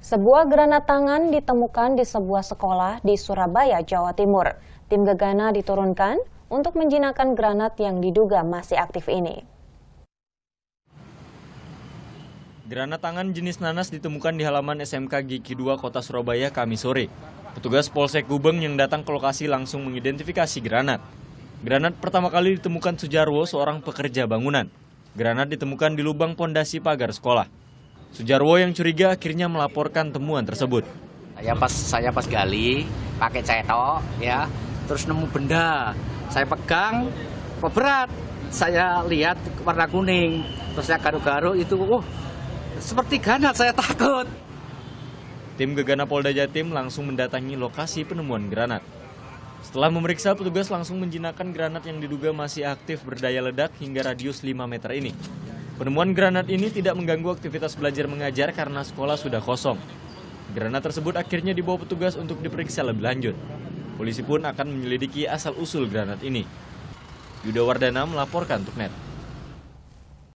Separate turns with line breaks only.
Sebuah granat tangan ditemukan di sebuah sekolah di Surabaya, Jawa Timur. Tim Gegana diturunkan untuk menjinakkan granat yang diduga masih aktif ini.
Granat tangan jenis nanas ditemukan di halaman SMK Gigi 2 Kota Surabaya Kamis sore. Petugas Polsek Gubeng yang datang ke lokasi langsung mengidentifikasi granat. Granat pertama kali ditemukan Sujarwo, seorang pekerja bangunan. Granat ditemukan di lubang pondasi pagar sekolah. Sujarwo yang curiga akhirnya melaporkan temuan tersebut. Saya pas saya pas gali pakai cetok ya,
terus nemu benda. Saya pegang, kok berat. Saya lihat
warna kuning, terus saya garu-garu itu, uh seperti ganat saya takut. Tim Gegana Polda Jatim langsung mendatangi lokasi penemuan granat. Setelah memeriksa, petugas langsung menjinakkan granat yang diduga masih aktif berdaya ledak hingga radius 5 meter ini. Penemuan granat ini tidak mengganggu aktivitas belajar mengajar karena sekolah sudah kosong. Granat tersebut akhirnya dibawa petugas untuk diperiksa lebih lanjut. Polisi pun akan menyelidiki asal-usul granat ini. Yuda Wardana melaporkan untuk NET.